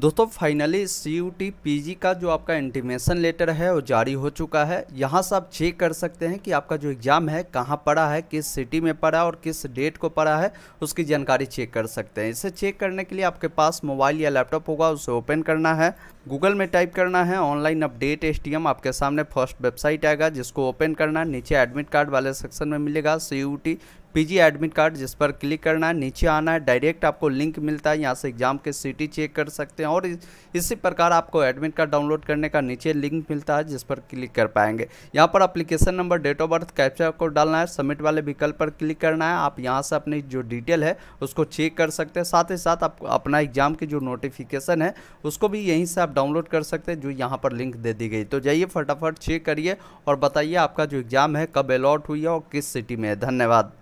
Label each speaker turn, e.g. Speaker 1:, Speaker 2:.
Speaker 1: दोस्तों finally C U T P G का जो आपका इंटीमेशन लेटर है वो जारी हो चुका है यहाँ से आप चेक कर सकते हैं कि आपका जो एग्ज़ाम है कहाँ पड़ा है किस सिटी में पड़ा और किस डेट को पड़ा है उसकी जानकारी चेक कर सकते हैं इसे चेक करने के लिए आपके पास मोबाइल या लैपटॉप होगा उसे ओपन करना है गूगल में टाइप करना है ऑनलाइन अपडेट एस आपके सामने फर्स्ट वेबसाइट आएगा जिसको ओपन करना है नीचे एडमिट कार्ड वाले सेक्शन में मिलेगा C U T PG admit card जिस पर क्लिक करना है नीचे आना है डायरेक्ट आपको लिंक मिलता है यहाँ से एग्ज़ाम के सिटी चेक कर सकते हैं और इस, इसी प्रकार आपको एडमिट कार्ड डाउनलोड करने का नीचे लिंक मिलता है जिस पर क्लिक कर पाएंगे यहाँ पर application number date of birth captcha को डालना है सबमिट वाले विकल्प पर क्लिक करना है आप यहाँ से अपनी जो डिटेल है उसको चेक कर सकते हैं साथ ही साथ आप अपना एग्ज़ाम की जो नोटिफिकेशन है उसको भी यहीं से आप डाउनलोड कर सकते हैं जो यहाँ पर लिंक दे दी गई तो जाइए फटाफट चेक करिए और बताइए आपका जो एग्ज़ाम है कब अलॉट हुई है और किस सिटी में है धन्यवाद